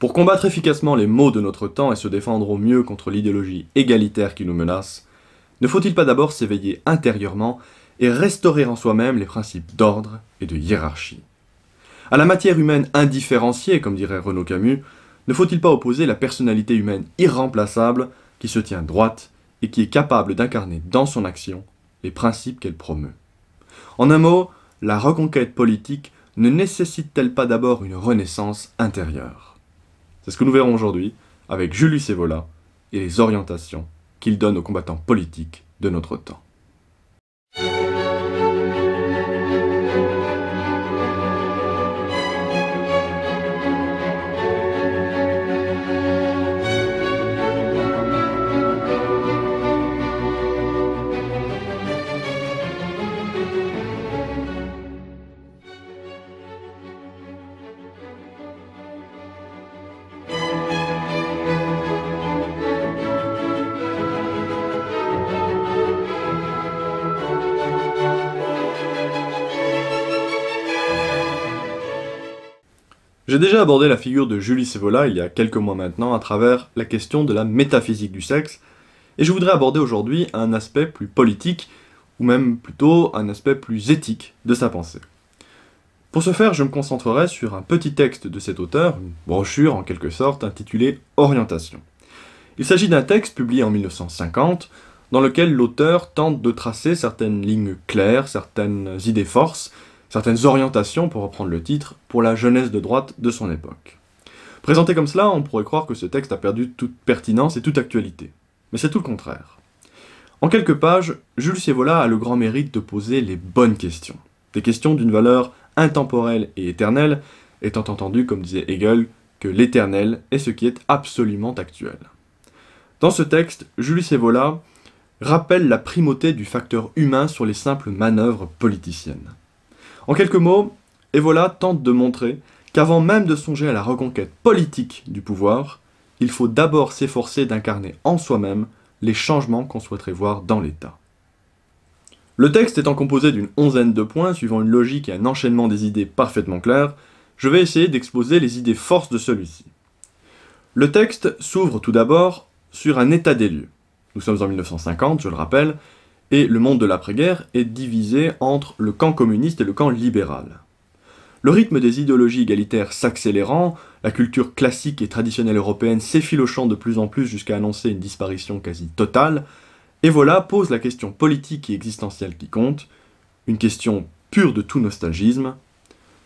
Pour combattre efficacement les maux de notre temps et se défendre au mieux contre l'idéologie égalitaire qui nous menace, ne faut-il pas d'abord s'éveiller intérieurement et restaurer en soi-même les principes d'ordre et de hiérarchie À la matière humaine indifférenciée, comme dirait Renaud Camus, ne faut-il pas opposer la personnalité humaine irremplaçable qui se tient droite et qui est capable d'incarner dans son action les principes qu'elle promeut En un mot, la reconquête politique ne nécessite-t-elle pas d'abord une renaissance intérieure c'est ce que nous verrons aujourd'hui avec Julius Evola et les orientations qu'il donne aux combattants politiques de notre temps. J'ai déjà abordé la figure de Julie Sévola il y a quelques mois maintenant à travers la question de la métaphysique du sexe, et je voudrais aborder aujourd'hui un aspect plus politique, ou même plutôt un aspect plus éthique de sa pensée. Pour ce faire, je me concentrerai sur un petit texte de cet auteur, une brochure en quelque sorte, intitulée Orientation. Il s'agit d'un texte publié en 1950, dans lequel l'auteur tente de tracer certaines lignes claires, certaines idées forces, certaines orientations, pour reprendre le titre, pour la jeunesse de droite de son époque. Présenté comme cela, on pourrait croire que ce texte a perdu toute pertinence et toute actualité. Mais c'est tout le contraire. En quelques pages, Jules Sievola a le grand mérite de poser les bonnes questions. Des questions d'une valeur intemporelle et éternelle, étant entendu, comme disait Hegel, que l'éternel est ce qui est absolument actuel. Dans ce texte, Jules Sievola rappelle la primauté du facteur humain sur les simples manœuvres politiciennes. En quelques mots, Evola tente de montrer qu'avant même de songer à la reconquête politique du pouvoir, il faut d'abord s'efforcer d'incarner en soi-même les changements qu'on souhaiterait voir dans l'État. Le texte étant composé d'une onzaine de points, suivant une logique et un enchaînement des idées parfaitement clairs, je vais essayer d'exposer les idées forces de celui-ci. Le texte s'ouvre tout d'abord sur un état des lieux. Nous sommes en 1950, je le rappelle, et le monde de l'après-guerre est divisé entre le camp communiste et le camp libéral. Le rythme des idéologies égalitaires s'accélérant, la culture classique et traditionnelle européenne s'effilochant de plus en plus jusqu'à annoncer une disparition quasi totale, et voilà pose la question politique et existentielle qui compte, une question pure de tout nostalgisme.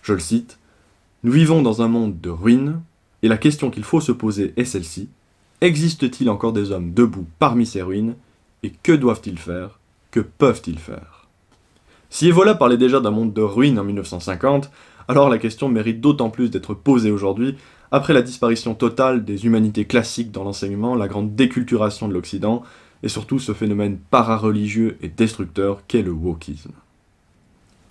Je le cite, Nous vivons dans un monde de ruines, et la question qu'il faut se poser est celle-ci. Existe-t-il encore des hommes debout parmi ces ruines, et que doivent-ils faire que peuvent-ils faire Si Evola parlait déjà d'un monde de ruines en 1950, alors la question mérite d'autant plus d'être posée aujourd'hui, après la disparition totale des humanités classiques dans l'enseignement, la grande déculturation de l'Occident, et surtout ce phénomène parareligieux et destructeur qu'est le wokisme.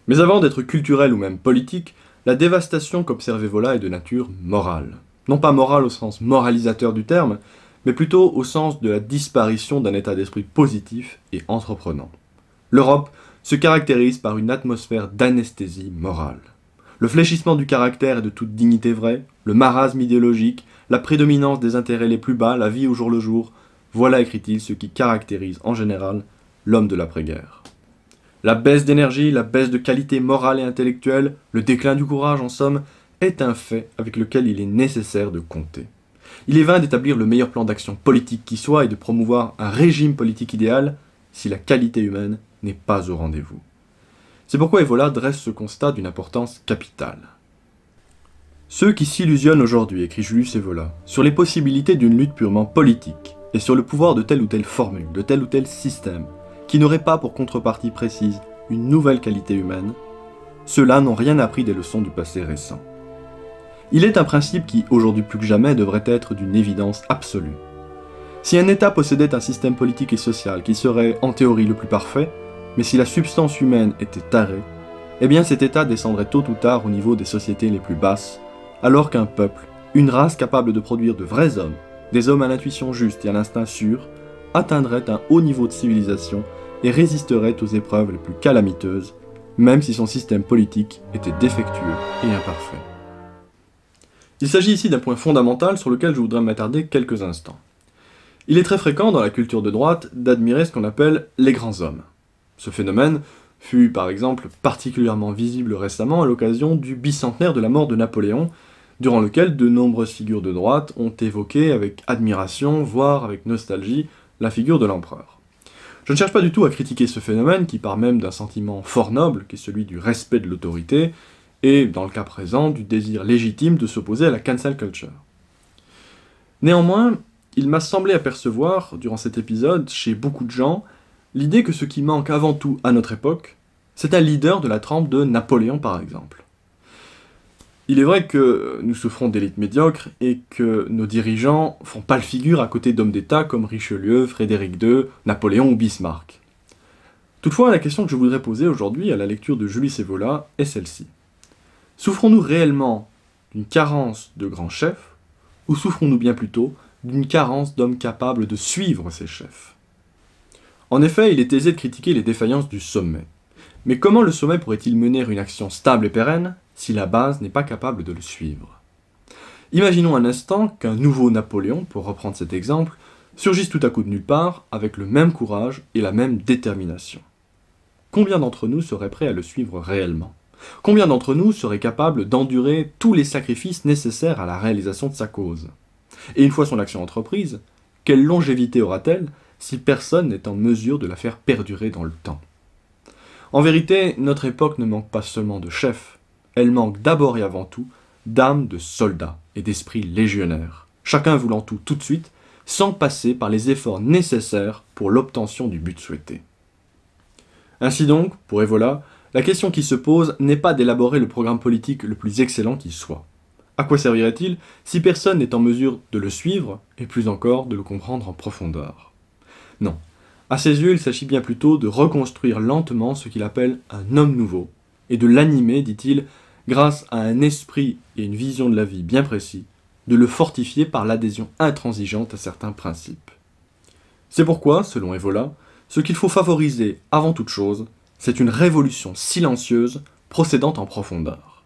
Mais avant d'être culturel ou même politique, la dévastation qu'observe Evola est de nature morale. Non pas morale au sens moralisateur du terme, mais plutôt au sens de la disparition d'un état d'esprit positif et entreprenant. L'Europe se caractérise par une atmosphère d'anesthésie morale. Le fléchissement du caractère et de toute dignité vraie, le marasme idéologique, la prédominance des intérêts les plus bas, la vie au jour le jour, voilà, écrit-il, ce qui caractérise en général l'homme de l'après-guerre. La baisse d'énergie, la baisse de qualité morale et intellectuelle, le déclin du courage, en somme, est un fait avec lequel il est nécessaire de compter. Il est vain d'établir le meilleur plan d'action politique qui soit et de promouvoir un régime politique idéal si la qualité humaine n'est pas au rendez-vous. C'est pourquoi Evola dresse ce constat d'une importance capitale. Ceux qui s'illusionnent aujourd'hui, écrit Julius Evola, sur les possibilités d'une lutte purement politique et sur le pouvoir de telle ou telle formule, de tel ou tel système, qui n'aurait pas pour contrepartie précise une nouvelle qualité humaine, ceux-là n'ont rien appris des leçons du passé récent. Il est un principe qui, aujourd'hui plus que jamais, devrait être d'une évidence absolue. Si un État possédait un système politique et social qui serait en théorie le plus parfait, mais si la substance humaine était tarée, eh bien cet État descendrait tôt ou tard au niveau des sociétés les plus basses, alors qu'un peuple, une race capable de produire de vrais hommes, des hommes à l'intuition juste et à l'instinct sûr, atteindrait un haut niveau de civilisation et résisterait aux épreuves les plus calamiteuses, même si son système politique était défectueux et imparfait. Il s'agit ici d'un point fondamental sur lequel je voudrais m'attarder quelques instants. Il est très fréquent dans la culture de droite d'admirer ce qu'on appelle les grands hommes. Ce phénomène fut par exemple particulièrement visible récemment à l'occasion du bicentenaire de la mort de Napoléon, durant lequel de nombreuses figures de droite ont évoqué avec admiration, voire avec nostalgie, la figure de l'empereur. Je ne cherche pas du tout à critiquer ce phénomène qui part même d'un sentiment fort noble, qui est celui du respect de l'autorité, et, dans le cas présent, du désir légitime de s'opposer à la cancel culture. Néanmoins, il m'a semblé apercevoir, durant cet épisode, chez beaucoup de gens, l'idée que ce qui manque avant tout à notre époque, c'est un leader de la trempe de Napoléon par exemple. Il est vrai que nous souffrons d'élites médiocres et que nos dirigeants font pas le figure à côté d'hommes d'État comme Richelieu, Frédéric II, Napoléon ou Bismarck. Toutefois, la question que je voudrais poser aujourd'hui à la lecture de Julie Sévola est celle-ci. Souffrons-nous réellement d'une carence de grands chefs ou souffrons-nous bien plutôt d'une carence d'hommes capables de suivre ces chefs En effet, il est aisé de critiquer les défaillances du sommet. Mais comment le sommet pourrait-il mener une action stable et pérenne si la base n'est pas capable de le suivre Imaginons un instant qu'un nouveau Napoléon, pour reprendre cet exemple, surgisse tout à coup de nulle part avec le même courage et la même détermination. Combien d'entre nous seraient prêts à le suivre réellement Combien d'entre nous seraient capables d'endurer tous les sacrifices nécessaires à la réalisation de sa cause Et une fois son action entreprise, quelle longévité aura-t-elle si personne n'est en mesure de la faire perdurer dans le temps En vérité, notre époque ne manque pas seulement de chefs, elle manque d'abord et avant tout d'âmes de soldats et d'esprits légionnaires, chacun voulant tout tout de suite, sans passer par les efforts nécessaires pour l'obtention du but souhaité. Ainsi donc, pour Evola, la question qui se pose n'est pas d'élaborer le programme politique le plus excellent qui soit. À quoi servirait-il si personne n'est en mesure de le suivre, et plus encore de le comprendre en profondeur Non. À ses yeux, il s'agit bien plutôt de reconstruire lentement ce qu'il appelle un homme nouveau, et de l'animer, dit-il, grâce à un esprit et une vision de la vie bien précis, de le fortifier par l'adhésion intransigeante à certains principes. C'est pourquoi, selon Evola, ce qu'il faut favoriser avant toute chose, c'est une révolution silencieuse procédant en profondeur.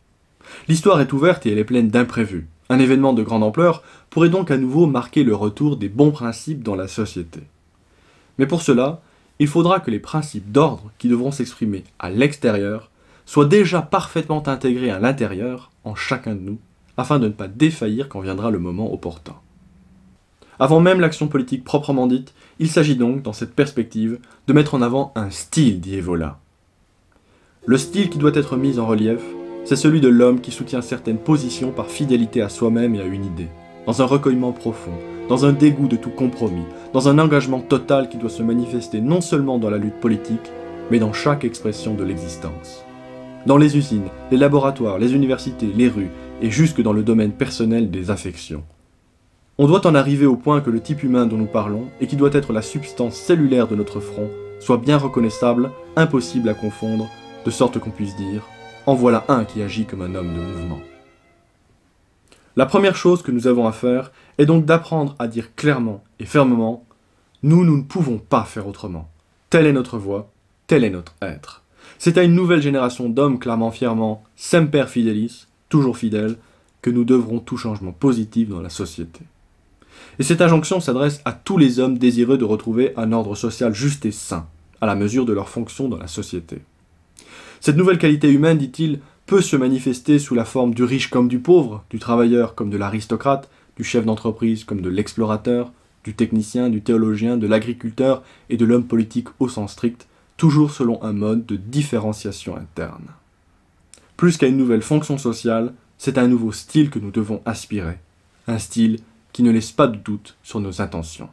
L'histoire est ouverte et elle est pleine d'imprévus. Un événement de grande ampleur pourrait donc à nouveau marquer le retour des bons principes dans la société. Mais pour cela, il faudra que les principes d'ordre qui devront s'exprimer à l'extérieur soient déjà parfaitement intégrés à l'intérieur, en chacun de nous, afin de ne pas défaillir quand viendra le moment opportun. Avant même l'action politique proprement dite, il s'agit donc, dans cette perspective, de mettre en avant un style, dit le style qui doit être mis en relief, c'est celui de l'homme qui soutient certaines positions par fidélité à soi-même et à une idée, dans un recueillement profond, dans un dégoût de tout compromis, dans un engagement total qui doit se manifester non seulement dans la lutte politique, mais dans chaque expression de l'existence. Dans les usines, les laboratoires, les universités, les rues, et jusque dans le domaine personnel des affections. On doit en arriver au point que le type humain dont nous parlons, et qui doit être la substance cellulaire de notre front, soit bien reconnaissable, impossible à confondre de sorte qu'on puisse dire En voilà un qui agit comme un homme de mouvement. La première chose que nous avons à faire est donc d'apprendre à dire clairement et fermement Nous, nous ne pouvons pas faire autrement. Telle est notre voie, tel est notre être. C'est à une nouvelle génération d'hommes clairement fièrement, semper fidelis, toujours fidèles, que nous devrons tout changement positif dans la société. Et cette injonction s'adresse à tous les hommes désireux de retrouver un ordre social juste et sain, à la mesure de leur fonction dans la société. Cette nouvelle qualité humaine, dit-il, peut se manifester sous la forme du riche comme du pauvre, du travailleur comme de l'aristocrate, du chef d'entreprise comme de l'explorateur, du technicien, du théologien, de l'agriculteur et de l'homme politique au sens strict, toujours selon un mode de différenciation interne. Plus qu'à une nouvelle fonction sociale, c'est un nouveau style que nous devons aspirer, un style qui ne laisse pas de doute sur nos intentions.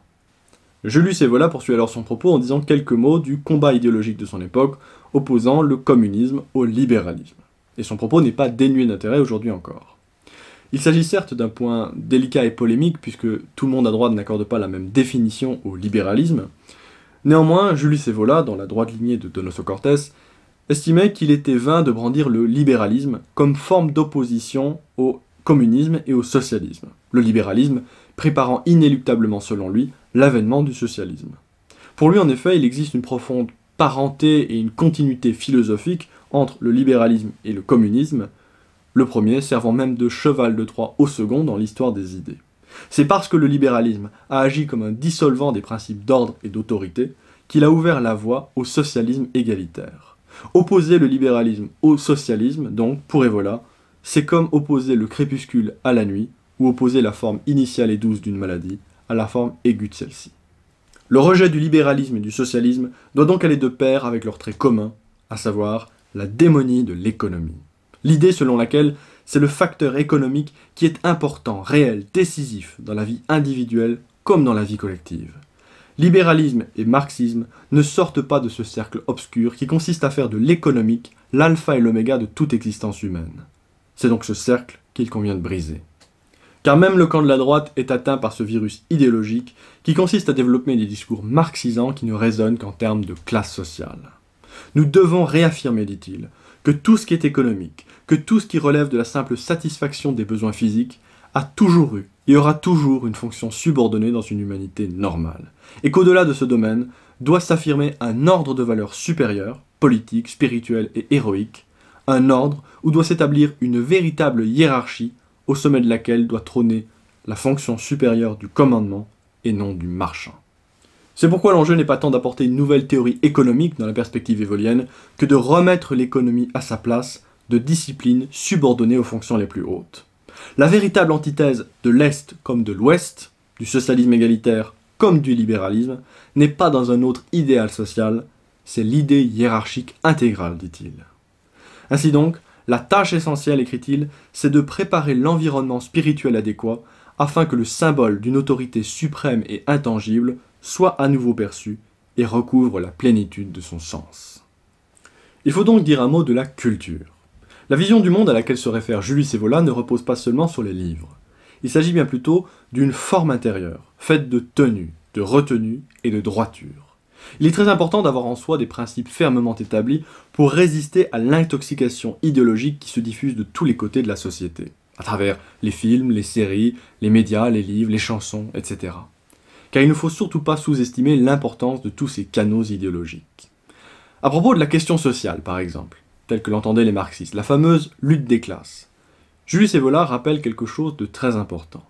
Julius Evola poursuit alors son propos en disant quelques mots du combat idéologique de son époque, opposant le communisme au libéralisme. Et son propos n'est pas dénué d'intérêt aujourd'hui encore. Il s'agit certes d'un point délicat et polémique, puisque tout le monde à droite n'accorde pas la même définition au libéralisme. Néanmoins, Julius Evola, dans la droite lignée de Donoso Cortés, estimait qu'il était vain de brandir le libéralisme comme forme d'opposition au communisme et au socialisme, le libéralisme préparant inéluctablement selon lui l'avènement du socialisme. Pour lui en effet, il existe une profonde parenté et une continuité philosophique entre le libéralisme et le communisme, le premier servant même de cheval de Troie au second dans l'histoire des idées. C'est parce que le libéralisme a agi comme un dissolvant des principes d'ordre et d'autorité qu'il a ouvert la voie au socialisme égalitaire. Opposer le libéralisme au socialisme, donc, pour Évola, c'est comme opposer le crépuscule à la nuit ou opposer la forme initiale et douce d'une maladie à la forme aiguë de celle-ci. Le rejet du libéralisme et du socialisme doit donc aller de pair avec leur trait commun, à savoir la démonie de l'économie. L'idée selon laquelle c'est le facteur économique qui est important, réel, décisif dans la vie individuelle comme dans la vie collective. Libéralisme et marxisme ne sortent pas de ce cercle obscur qui consiste à faire de l'économique l'alpha et l'oméga de toute existence humaine. C'est donc ce cercle qu'il convient de briser car même le camp de la droite est atteint par ce virus idéologique qui consiste à développer des discours marxisants qui ne résonnent qu'en termes de classe sociale. Nous devons réaffirmer, dit-il, que tout ce qui est économique, que tout ce qui relève de la simple satisfaction des besoins physiques, a toujours eu et aura toujours une fonction subordonnée dans une humanité normale, et qu'au-delà de ce domaine doit s'affirmer un ordre de valeurs supérieures, politiques, spirituelles et héroïques, un ordre où doit s'établir une véritable hiérarchie au sommet de laquelle doit trôner la fonction supérieure du commandement et non du marchand. C'est pourquoi l'enjeu n'est pas tant d'apporter une nouvelle théorie économique dans la perspective évolienne que de remettre l'économie à sa place de discipline subordonnée aux fonctions les plus hautes. La véritable antithèse de l'Est comme de l'Ouest, du socialisme égalitaire comme du libéralisme, n'est pas dans un autre idéal social, c'est l'idée hiérarchique intégrale, dit-il. Ainsi donc, la tâche essentielle, écrit-il, c'est de préparer l'environnement spirituel adéquat afin que le symbole d'une autorité suprême et intangible soit à nouveau perçu et recouvre la plénitude de son sens. Il faut donc dire un mot de la culture. La vision du monde à laquelle se réfère Julius Evola ne repose pas seulement sur les livres. Il s'agit bien plutôt d'une forme intérieure, faite de tenue, de retenue et de droiture. Il est très important d'avoir en soi des principes fermement établis pour résister à l'intoxication idéologique qui se diffuse de tous les côtés de la société, à travers les films, les séries, les médias, les livres, les chansons, etc. Car il ne faut surtout pas sous-estimer l'importance de tous ces canaux idéologiques. À propos de la question sociale, par exemple, telle que l'entendaient les marxistes, la fameuse lutte des classes, Julius Evola rappelle quelque chose de très important.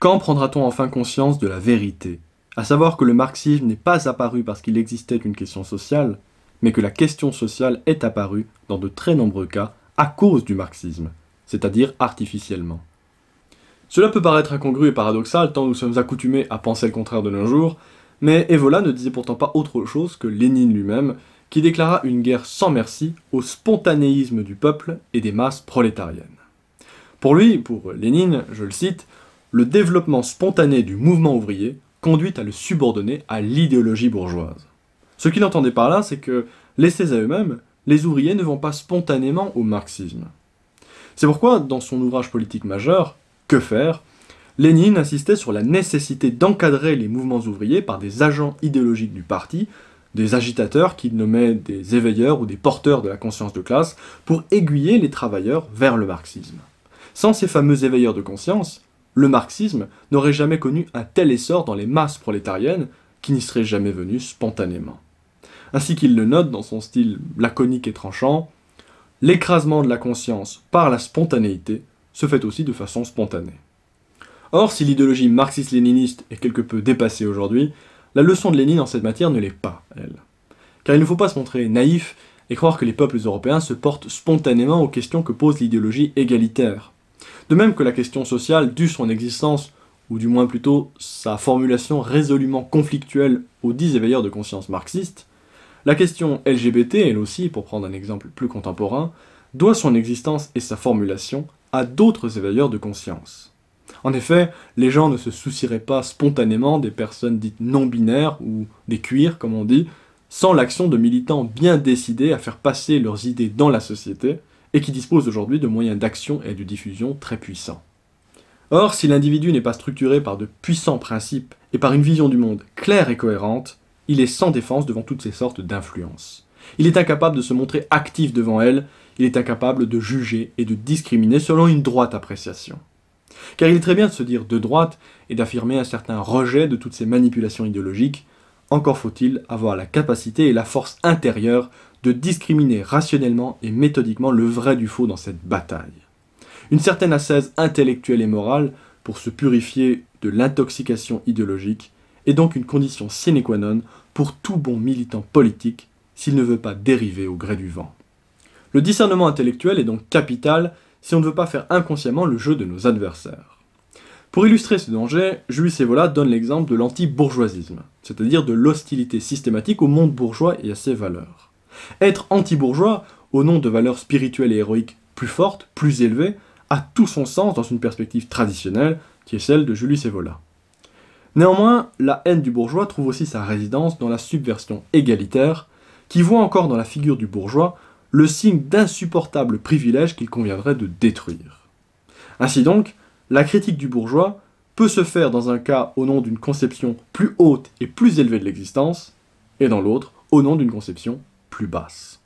Quand prendra-t-on enfin conscience de la vérité à savoir que le marxisme n'est pas apparu parce qu'il existait une question sociale, mais que la question sociale est apparue, dans de très nombreux cas, à cause du marxisme, c'est-à-dire artificiellement. Cela peut paraître incongru et paradoxal, tant nous sommes accoutumés à penser le contraire de nos jours, mais Evola ne disait pourtant pas autre chose que Lénine lui-même, qui déclara une guerre sans merci au spontanéisme du peuple et des masses prolétariennes. Pour lui, pour Lénine, je le cite, le développement spontané du mouvement ouvrier conduite à le subordonner à l'idéologie bourgeoise. Ce qu'il entendait par là, c'est que, laissés à eux-mêmes, les ouvriers ne vont pas spontanément au marxisme. C'est pourquoi, dans son ouvrage politique majeur, Que faire Lénine insistait sur la nécessité d'encadrer les mouvements ouvriers par des agents idéologiques du parti, des agitateurs qu'il nommait des éveilleurs ou des porteurs de la conscience de classe, pour aiguiller les travailleurs vers le marxisme. Sans ces fameux éveilleurs de conscience, le marxisme n'aurait jamais connu un tel essor dans les masses prolétariennes qui n'y serait jamais venu spontanément. Ainsi qu'il le note dans son style laconique et tranchant, l'écrasement de la conscience par la spontanéité se fait aussi de façon spontanée. Or, si l'idéologie marxiste-léniniste est quelque peu dépassée aujourd'hui, la leçon de Lénine en cette matière ne l'est pas, elle. Car il ne faut pas se montrer naïf et croire que les peuples européens se portent spontanément aux questions que pose l'idéologie égalitaire. De même que la question sociale due son existence, ou du moins plutôt sa formulation résolument conflictuelle aux dix éveilleurs de conscience marxistes, la question LGBT, elle aussi, pour prendre un exemple plus contemporain, doit son existence et sa formulation à d'autres éveilleurs de conscience. En effet, les gens ne se soucieraient pas spontanément des personnes dites non-binaires ou des cuirs, comme on dit, sans l'action de militants bien décidés à faire passer leurs idées dans la société, et qui dispose aujourd'hui de moyens d'action et de diffusion très puissants. Or, si l'individu n'est pas structuré par de puissants principes et par une vision du monde claire et cohérente, il est sans défense devant toutes ces sortes d'influences. Il est incapable de se montrer actif devant elles, il est incapable de juger et de discriminer selon une droite appréciation. Car il est très bien de se dire de droite et d'affirmer un certain rejet de toutes ces manipulations idéologiques, encore faut-il avoir la capacité et la force intérieure de discriminer rationnellement et méthodiquement le vrai du faux dans cette bataille. Une certaine assaise intellectuelle et morale pour se purifier de l'intoxication idéologique est donc une condition sine qua non pour tout bon militant politique s'il ne veut pas dériver au gré du vent. Le discernement intellectuel est donc capital si on ne veut pas faire inconsciemment le jeu de nos adversaires. Pour illustrer ce danger, Jules Evola donne l'exemple de l'anti-bourgeoisisme, c'est-à-dire de l'hostilité systématique au monde bourgeois et à ses valeurs. Être anti-bourgeois, au nom de valeurs spirituelles et héroïques plus fortes, plus élevées, a tout son sens dans une perspective traditionnelle, qui est celle de Julius Evola. Néanmoins, la haine du bourgeois trouve aussi sa résidence dans la subversion égalitaire, qui voit encore dans la figure du bourgeois le signe d'insupportables privilèges qu'il conviendrait de détruire. Ainsi donc, la critique du bourgeois peut se faire dans un cas au nom d'une conception plus haute et plus élevée de l'existence, et dans l'autre au nom d'une conception plus basse.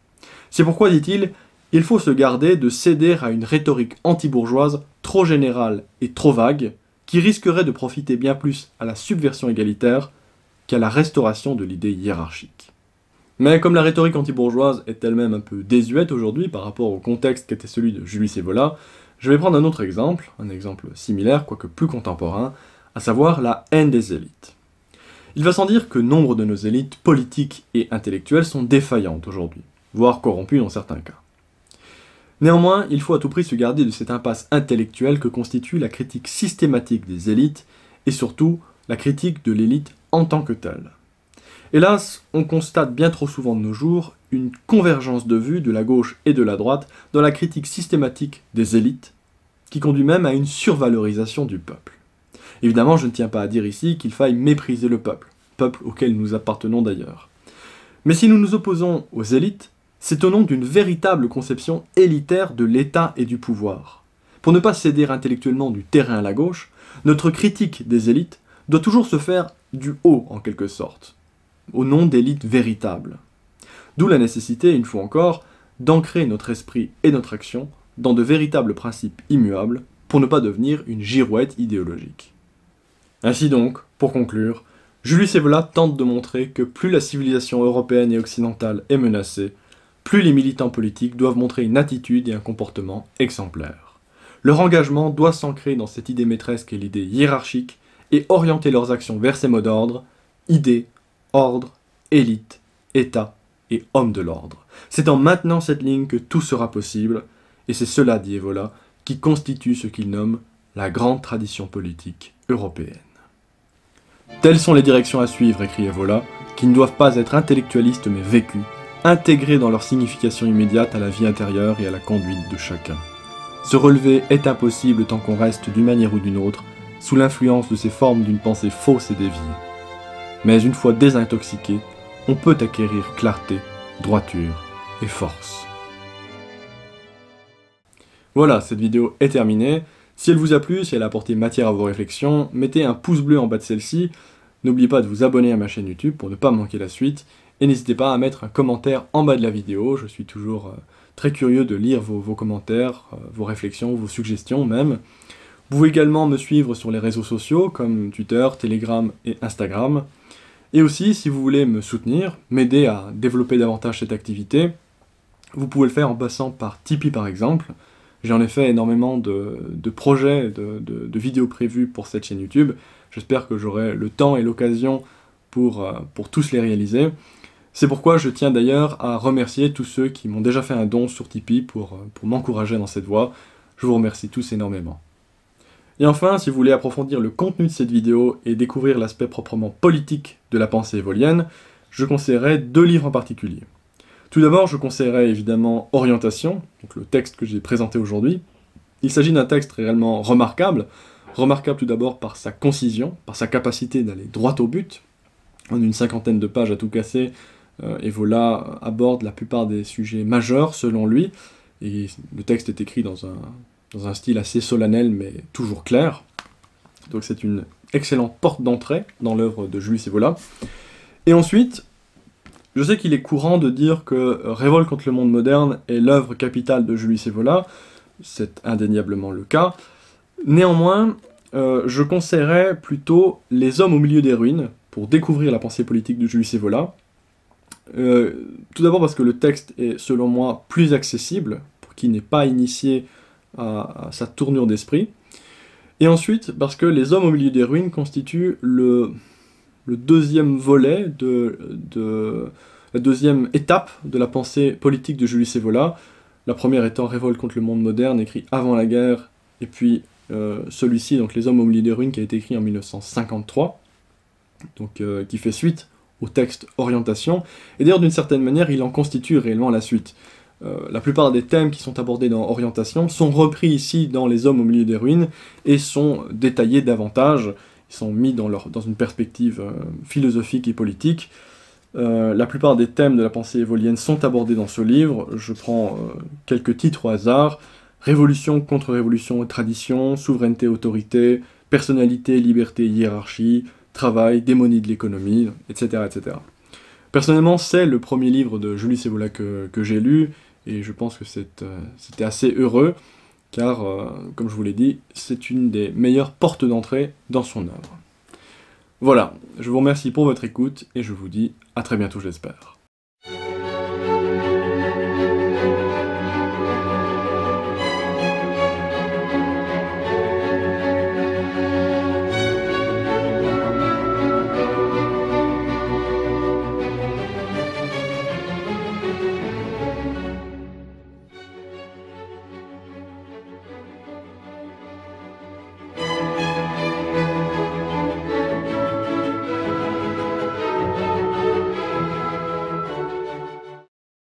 C'est pourquoi, dit-il, il faut se garder de céder à une rhétorique antibourgeoise trop générale et trop vague, qui risquerait de profiter bien plus à la subversion égalitaire qu'à la restauration de l'idée hiérarchique. Mais comme la rhétorique anti-bourgeoise est elle-même un peu désuète aujourd'hui par rapport au contexte qu'était celui de Julius Evola, je vais prendre un autre exemple, un exemple similaire, quoique plus contemporain, à savoir la haine des élites. Il va sans dire que nombre de nos élites politiques et intellectuelles sont défaillantes aujourd'hui, voire corrompues dans certains cas. Néanmoins, il faut à tout prix se garder de cette impasse intellectuelle que constitue la critique systématique des élites, et surtout la critique de l'élite en tant que telle. Hélas, on constate bien trop souvent de nos jours une convergence de vues de la gauche et de la droite dans la critique systématique des élites, qui conduit même à une survalorisation du peuple. Évidemment, je ne tiens pas à dire ici qu'il faille mépriser le peuple, peuple auquel nous appartenons d'ailleurs. Mais si nous nous opposons aux élites, c'est au nom d'une véritable conception élitaire de l'État et du pouvoir. Pour ne pas céder intellectuellement du terrain à la gauche, notre critique des élites doit toujours se faire du haut en quelque sorte, au nom d'élites véritables. D'où la nécessité, une fois encore, d'ancrer notre esprit et notre action dans de véritables principes immuables pour ne pas devenir une girouette idéologique. Ainsi donc, pour conclure, Julius Evola tente de montrer que plus la civilisation européenne et occidentale est menacée, plus les militants politiques doivent montrer une attitude et un comportement exemplaires. Leur engagement doit s'ancrer dans cette idée maîtresse qu'est l'idée hiérarchique et orienter leurs actions vers ces mots d'ordre, idée, ordre, élite, État et homme de l'ordre. C'est en maintenant cette ligne que tout sera possible, et c'est cela, dit Evola, qui constitue ce qu'il nomme la grande tradition politique européenne. Telles sont les directions à suivre, écrit Evola, qui ne doivent pas être intellectualistes mais vécues, intégrées dans leur signification immédiate à la vie intérieure et à la conduite de chacun. Se relever est impossible tant qu'on reste d'une manière ou d'une autre sous l'influence de ces formes d'une pensée fausse et déviée. Mais une fois désintoxiqué, on peut acquérir clarté, droiture et force. Voilà, cette vidéo est terminée. Si elle vous a plu, si elle a apporté matière à vos réflexions, mettez un pouce bleu en bas de celle-ci. N'oubliez pas de vous abonner à ma chaîne YouTube pour ne pas manquer la suite. Et n'hésitez pas à mettre un commentaire en bas de la vidéo, je suis toujours euh, très curieux de lire vos, commentaires, euh, vos réflexions, vos suggestions même. Vous pouvez également me suivre sur les réseaux sociaux comme Twitter, Telegram et Instagram. Et aussi, si vous voulez me soutenir, m'aider à développer davantage cette activité, vous pouvez le faire en passant par Tipeee par exemple. J'ai en effet énormément de, projets, de, de, vidéos prévues pour cette chaîne YouTube. J'espère que j'aurai le temps et l'occasion euh, pour, tous les réaliser. C'est pourquoi je tiens d'ailleurs à remercier tous ceux qui m'ont déjà fait un don sur Tipeee pour, euh, pour m'encourager dans cette voie. Je vous remercie tous énormément. Et enfin, si vous voulez approfondir le contenu de cette vidéo et découvrir l'aspect proprement politique de la pensée évolienne, je conseillerais deux livres en particulier. Tout d'abord, je conseillerais évidemment Orientation, donc le texte que j'ai présenté aujourd'hui. Il s'agit d'un texte réellement remarquable, remarquable tout d'abord par sa concision, par sa capacité d'aller droit au but, en une cinquantaine de pages à tout casser, euh, Evola aborde la plupart des sujets majeurs selon lui, et le texte est écrit dans un, dans un style assez solennel mais toujours clair, donc c'est une excellente porte d'entrée dans l'œuvre de Julius Evola. Et ensuite, je sais qu'il est courant de dire que euh, Révolte contre le monde moderne est l'œuvre capitale de Julius Evola, c'est indéniablement le cas. Néanmoins, euh, je conseillerais plutôt Les hommes au milieu des ruines pour découvrir la pensée politique de Julius Evola. Euh, tout d'abord parce que le texte est selon moi plus accessible pour qui n'est pas initié à, à sa tournure d'esprit. Et ensuite parce que Les hommes au milieu des ruines constituent le, le deuxième volet de, la deuxième étape de la pensée politique de Julius Evola. La première étant Révolte contre le monde moderne, écrit avant la guerre, et puis euh, celui-ci, donc Les Hommes au milieu des ruines, qui a été écrit en 1953, donc euh, qui fait suite au texte Orientation. Et d'ailleurs, d'une certaine manière, il en constitue réellement la suite. Euh, la plupart des thèmes qui sont abordés dans Orientation sont repris ici dans Les Hommes au milieu des ruines et sont détaillés davantage sont mis dans, une perspective euh, philosophique et politique. Euh, la plupart des thèmes de la pensée évolienne sont abordés dans ce livre. Je prends euh, quelques titres au hasard. Révolution, contre-révolution, et tradition, souveraineté, autorité, personnalité, liberté, hiérarchie, travail, démonie de l'économie, etc., etc. Personnellement, c'est le premier livre de Julius Sévola que, que j'ai lu, et je pense que c'était assez heureux car, euh, comme je vous l'ai dit, c'est une des meilleures portes d'entrée dans son œuvre. Voilà, je vous remercie pour votre écoute et je vous dis à très bientôt, j'espère.